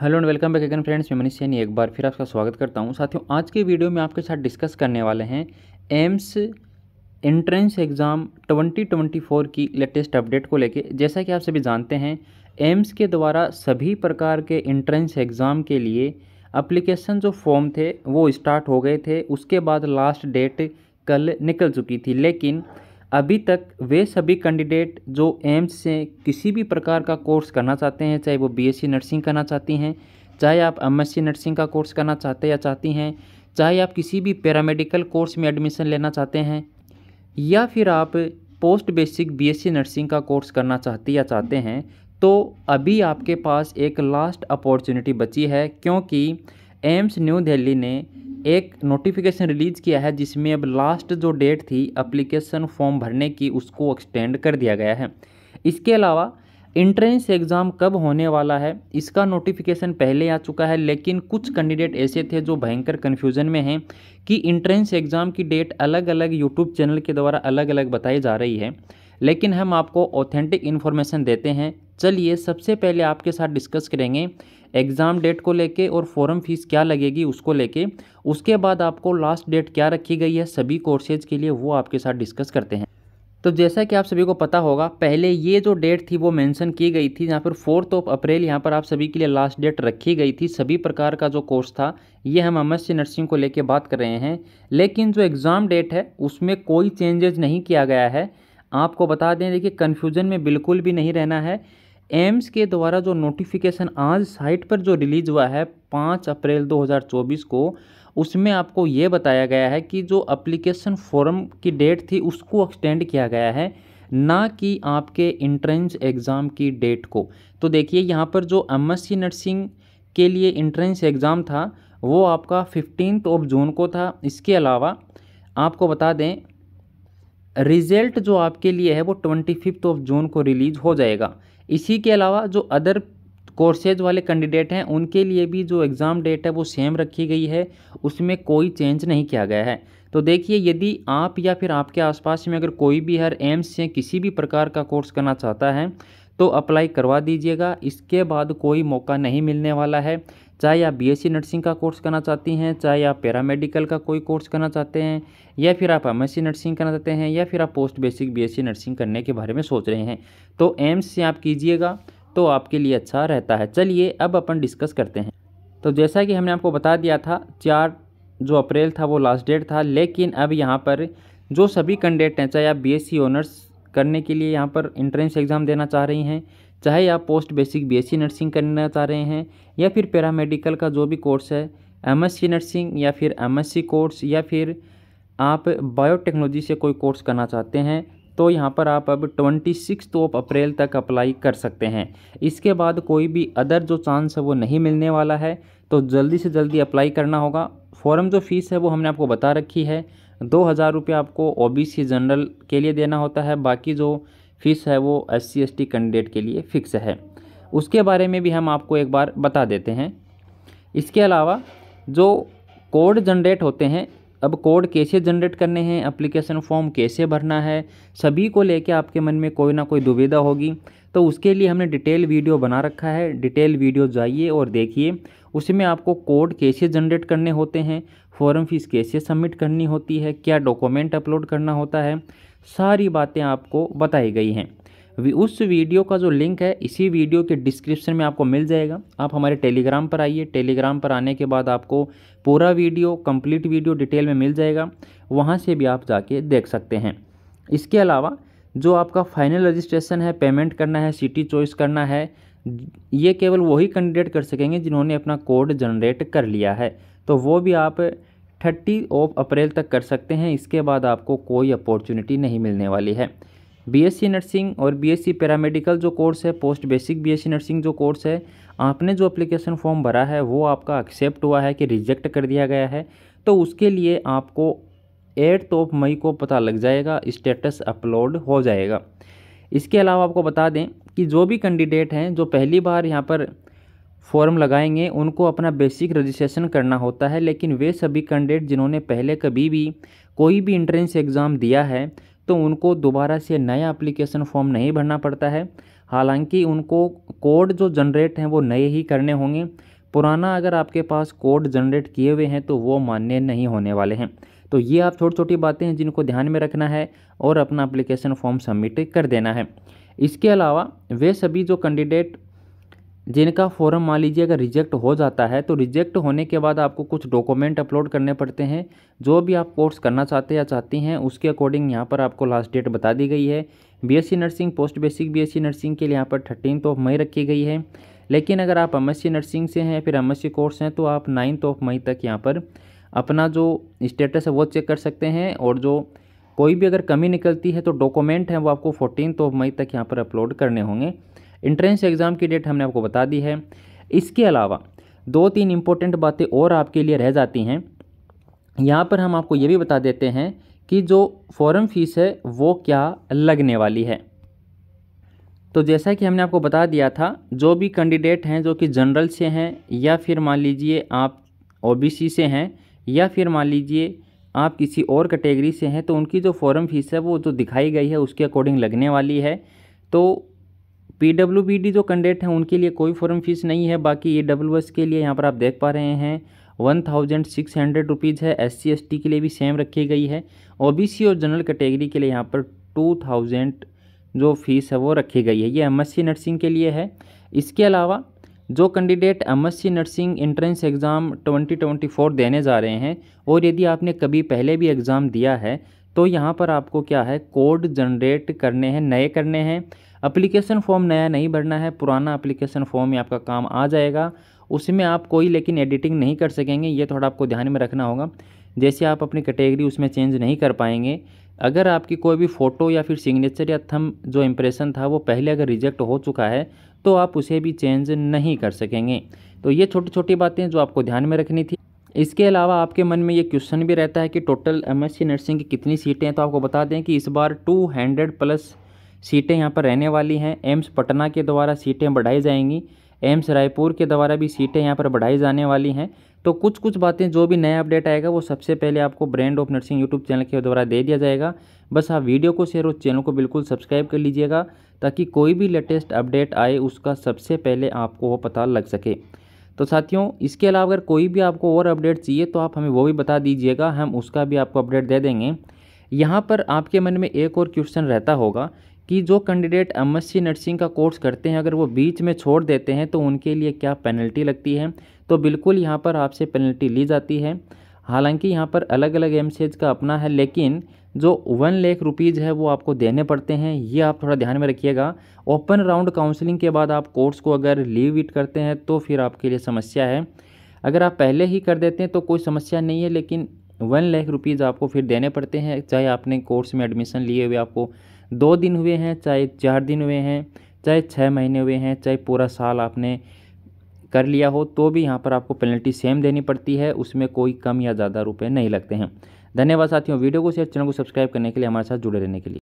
hello and welcome back again friends मैं मनीष सैनी एक बार फिर आपका स्वागत करता हूं साथियों आज के वीडियो में आपके साथ डिस्कस करने वाले हैं एम्स एंट्रेंस एग्ज़ाम 2024 की लेटेस्ट अपडेट को लेके जैसा कि आप सभी जानते हैं एम्स के द्वारा सभी प्रकार के एंट्रेंस एग्ज़ाम के लिए अप्लीकेशन जो फॉर्म थे वो स्टार्ट हो गए थे उसके बाद लास्ट डेट कल निकल चुकी थी लेकिन अभी तक वे सभी कैंडिडेट जो एम्स से किसी भी प्रकार का कोर्स करना चाहते हैं चाहे वो बीएससी नर्सिंग करना चाहती हैं चाहे आप एमएससी नर्सिंग का कोर्स करना चाहते या चाहती हैं चाहे आप किसी भी पैरामेडिकल कोर्स में एडमिशन लेना चाहते हैं या फिर आप पोस्ट बेसिक बीएससी नर्सिंग का कोर्स करना चाहती या चाहते हैं तो अभी आपके पास एक लास्ट अपॉर्चुनिटी बची है क्योंकि एम्स न्यू दिल्ली ने एक नोटिफिकेशन रिलीज़ किया है जिसमें अब लास्ट जो डेट थी अप्लीकेशन फॉर्म भरने की उसको एक्सटेंड कर दिया गया है इसके अलावा इंट्रेंस एग्ज़ाम कब होने वाला है इसका नोटिफिकेशन पहले आ चुका है लेकिन कुछ कैंडिडेट ऐसे थे जो भयंकर कन्फ्यूज़न में हैं कि इंट्रेंस एग्ज़ाम की डेट अलग अलग यूट्यूब चैनल के द्वारा अलग अलग बताई जा रही है लेकिन हम आपको ऑथेंटिक इन्फॉर्मेशन देते हैं चलिए सबसे पहले आपके साथ डिस्कस करेंगे एग्ज़ाम डेट को लेके और फॉरम फीस क्या लगेगी उसको लेके उसके बाद आपको लास्ट डेट क्या रखी गई है सभी कोर्सेज के लिए वो आपके साथ डिस्कस करते हैं तो जैसा कि आप सभी को पता होगा पहले ये जो डेट थी वो मेंशन की गई थी यहाँ पर फोर्थ ऑफ अप्रैल यहाँ पर आप सभी के लिए लास्ट डेट रखी गई थी सभी प्रकार का जो कोर्स था ये हम एमएससी नर्सिंग को लेके बात कर रहे हैं लेकिन जो एग्ज़ाम डेट है उसमें कोई चेंजेज नहीं किया गया है आपको बता दें देखिए कन्फ्यूज़न में बिल्कुल भी नहीं रहना है एम्स के द्वारा जो नोटिफिकेशन आज साइट पर जो रिलीज हुआ है पाँच अप्रैल 2024 को उसमें आपको ये बताया गया है कि जो अप्लीकेशन फॉर्म की डेट थी उसको एक्सटेंड किया गया है ना कि आपके इंट्रेंस एग्ज़ाम की डेट को तो देखिए यहाँ पर जो एम नर्सिंग के लिए इंट्रेंस एग्ज़ाम था वो आपका फिफ्टीन ऑफ जून को था इसके अलावा आपको बता दें रिज़ल्ट जो आपके लिए है वो ट्वेंटी फिफ्थ ऑफ जून को रिलीज़ हो जाएगा इसी के अलावा जो अदर कोर्सेज वाले कैंडिडेट हैं उनके लिए भी जो एग्ज़ाम डेट है वो सेम रखी गई है उसमें कोई चेंज नहीं किया गया है तो देखिए यदि आप या फिर आपके आसपास में अगर कोई भी हर एम्स से किसी भी प्रकार का कोर्स करना चाहता है तो अप्लाई करवा दीजिएगा इसके बाद कोई मौका नहीं मिलने वाला है चाहे आप बीएससी नर्सिंग का कोर्स करना चाहती हैं चाहे आप पैरामेडिकल का कोई कोर्स करना चाहते हैं या फिर आप एमएससी नर्सिंग करना चाहते हैं या फिर आप पोस्ट बेसिक बीएससी नर्सिंग करने के बारे में सोच रहे हैं तो एम्स से आप कीजिएगा तो आपके लिए अच्छा रहता है चलिए अब अपन डिस्कस करते हैं तो जैसा कि हमने आपको बता दिया था चार जो अप्रैल था वो लास्ट डेट था लेकिन अब यहाँ पर जो सभी कैंडिडेट हैं चाहे आप बीएससी ऑनर्स करने के लिए यहाँ पर इंट्रेंस एग्ज़ाम देना चाह रही हैं चाहे आप पोस्ट बेसिक बीएससी नर्सिंग करना चाह रहे हैं या फिर पैरामेडिकल का जो भी कोर्स है एमएससी नर्सिंग या फिर एमएससी कोर्स या फिर आप बायोटेक्नोलॉजी से कोई कोर्स करना चाहते हैं तो यहाँ पर आप अब ट्वेंटी सिक्स ऑफ अप्रैल तक अप्लाई कर सकते हैं इसके बाद कोई भी अदर जो चांस है वो नहीं मिलने वाला है तो जल्दी से जल्दी अप्लाई करना होगा फॉरम जो फ़ीस है वो हमने आपको बता रखी है दो हज़ार रुपये आपको ओबीसी जनरल के लिए देना होता है बाकी जो फ़ीस है वो S C S T candidate के लिए फ़िक्स है उसके बारे में भी हम आपको एक बार बता देते हैं इसके अलावा जो कोड जनरेट होते हैं अब कोड कैसे जनरेट करने हैं एप्लीकेशन फॉर्म कैसे भरना है सभी को लेके आपके मन में कोई ना कोई दुविधा होगी तो उसके लिए हमने डिटेल वीडियो बना रखा है डिटेल वीडियो जाइए और देखिए उसमें आपको कोड कैसे जनरेट करने होते हैं फॉर्म फीस कैसे सबमिट करनी होती है क्या डॉक्यूमेंट अपलोड करना होता है सारी बातें आपको बताई गई हैं उस वीडियो का जो लिंक है इसी वीडियो के डिस्क्रिप्शन में आपको मिल जाएगा आप हमारे टेलीग्राम पर आइए टेलीग्राम पर आने के बाद आपको पूरा वीडियो कंप्लीट वीडियो डिटेल में मिल जाएगा वहाँ से भी आप जाके देख सकते हैं इसके अलावा जो आपका फाइनल रजिस्ट्रेशन है पेमेंट करना है सिटी चॉइस करना है ये केवल वही कैंडिडेट कर सकेंगे जिन्होंने अपना कोड जनरेट कर लिया है तो वो भी आप थर्टी ऑफ अप्रैल तक कर सकते हैं इसके बाद आपको कोई अपॉर्चुनिटी नहीं मिलने वाली है बीएससी नर्सिंग और बीएससी पैरामेडिकल जो कोर्स है पोस्ट बेसिक बीएससी नर्सिंग जो कोर्स है आपने जो अप्लीकेशन फॉर्म भरा है वो आपका एक्सेप्ट हुआ है कि रिजेक्ट कर दिया गया है तो उसके लिए आपको एट्थ ऑफ मई को पता लग जाएगा स्टेटस अपलोड हो जाएगा इसके अलावा आपको बता दें कि जो भी कैंडिडेट हैं जो पहली बार यहाँ पर फॉर्म लगाएंगे उनको अपना बेसिक रजिस्ट्रेशन करना होता है लेकिन वे सभी कैंडिडेट जिन्होंने पहले कभी भी कोई भी इंट्रेंस एग्ज़ाम दिया है तो उनको दोबारा से नया अप्लीकेशन फॉर्म नहीं भरना पड़ता है हालांकि उनको कोड जो जनरेट हैं वो नए ही करने होंगे पुराना अगर आपके पास कोड जनरेट किए हुए हैं तो वो मान्य नहीं होने वाले हैं तो ये आप छोटी छोटी बातें हैं जिनको ध्यान में रखना है और अपना अप्लीकेशन फॉर्म सबमिट कर देना है इसके अलावा वे सभी जो कैंडिडेट जिनका फॉर्म मान लीजिए अगर रिजेक्ट हो जाता है तो रिजेक्ट होने के बाद आपको कुछ डॉक्यूमेंट अपलोड करने पड़ते हैं जो भी आप कोर्स करना चाहते या चाहती हैं उसके अकॉर्डिंग यहाँ पर आपको लास्ट डेट बता दी गई है BSc nursing post basic BSc nursing के लिए यहाँ पर थर्टीनथ ऑफ मई रखी गई है लेकिन अगर आप एम नर्सिंग से हैं फिर एम कोर्स हैं तो आप नाइन्थ ऑफ मई तक यहाँ पर अपना जो स्टेटस है वो चेक कर सकते हैं और जो कोई भी अगर कमी निकलती है तो डॉक्यूमेंट हैं वो आपको फोर्टीन ऑफ मई तक यहाँ पर अपलोड करने होंगे इंट्रेंस एग्ज़ाम की डेट हमने आपको बता दी है इसके अलावा दो तीन इंपॉर्टेंट बातें और आपके लिए रह जाती हैं यहाँ पर हम आपको ये भी बता देते हैं कि जो फॉरम फीस है वो क्या लगने वाली है तो जैसा कि हमने आपको बता दिया था जो भी कैंडिडेट हैं जो कि जनरल से हैं या फिर मान लीजिए आप ओबीसी से हैं या फिर मान लीजिए आप किसी और कैटेगरी से हैं तो उनकी जो फॉरम फीस है वो जो दिखाई गई है उसके अकॉर्डिंग लगने वाली है तो डी जो कैंडिडेट हैं उनके लिए कोई फॉर्म फीस नहीं है बाकी ये डब्ल्यू के लिए यहाँ पर आप देख पा रहे हैं one thousand six hundred rupees है एस सी के लिए भी सेम रखी गई है ओ और जनरल कैटेगरी के लिए यहाँ पर टू थाउजेंड जो फीस है वो रखी गई है ये एमएससी नर्सिंग के लिए है इसके अलावा जो candidate MSc nursing entrance exam twenty twenty four देने जा रहे हैं और यदि आपने कभी पहले भी एग्ज़ाम दिया है तो यहाँ पर आपको क्या है कोड जनरेट करने हैं नए करने हैं अप्लीकेशन फॉर्म नया नहीं भरना है पुराना अप्लीकेशन फॉर्म ही आपका काम आ जाएगा उसमें आप कोई लेकिन एडिटिंग नहीं कर सकेंगे ये थोड़ा आपको ध्यान में रखना होगा जैसे आप अपनी कैटेगरी उसमें चेंज नहीं कर पाएंगे अगर आपकी कोई भी फ़ोटो या फिर सिग्नेचर या थम जो इम्प्रेशन था वो पहले अगर रिजेक्ट हो चुका है तो आप उसे भी चेंज नहीं कर सकेंगे तो ये छोटी छोटी बातें जो आपको ध्यान में रखनी थी इसके अलावा आपके मन में ये क्वेश्चन भी रहता है कि टोटल एमएससी नर्सिंग की कितनी सीटें हैं तो आपको बता दें कि इस बार 200 प्लस सीटें यहाँ पर रहने वाली हैं एम्स पटना के द्वारा सीटें बढ़ाई जाएंगी एम्स रायपुर के द्वारा भी सीटें यहाँ पर बढ़ाई जाने वाली हैं तो कुछ कुछ बातें जो भी नया अपडेट आएगा वो सबसे पहले आपको brand of nursing YouTube channel के द्वारा दे दिया जाएगा बस आप वीडियो को शेयर और चैनल को बिल्कुल सब्सक्राइब कर लीजिएगा ताकि कोई भी लेटेस्ट अपडेट आए उसका सबसे पहले आपको वो पता लग सके तो साथियों इसके अलावा अगर कोई भी आपको और अपडेट चाहिए तो आप हमें वो भी बता दीजिएगा हम उसका भी आपको अपडेट दे देंगे यहाँ पर आपके मन में एक और क्वेश्चन रहता होगा कि जो कैंडिडेट एमएससी नर्सिंग का कोर्स करते हैं अगर वो बीच में छोड़ देते हैं तो उनके लिए क्या पेनल्टी लगती है तो बिल्कुल यहाँ पर आपसे पेनल्टी ली जाती है हालांकि यहाँ पर अलग अलग एम का अपना है लेकिन जो वन लेख रुपीज़ है वो आपको देने पड़ते हैं ये आप थोड़ा ध्यान में रखिएगा ओपन राउंड काउंसलिंग के बाद आप कोर्स को अगर लीव इट करते हैं तो फिर आपके लिए समस्या है अगर आप पहले ही कर देते हैं तो कोई समस्या नहीं है लेकिन वन लाख रुपीज़ आपको फिर देने पड़ते हैं चाहे आपने कोर्स में एडमिशन लिए हुए आपको दो दिन हुए हैं चाहे चार दिन हुए हैं चाहे छः महीने हुए हैं चाहे पूरा साल आपने कर लिया हो तो भी यहाँ पर आपको पेनल्टी सेम देनी पड़ती है उसमें कोई कम या ज़्यादा रुपये नहीं लगते हैं धन्यवाद साथियों वीडियो को शेयर चैनल को सब्सक्राइब करने के लिए हमारे साथ जुड़े रहने के लिए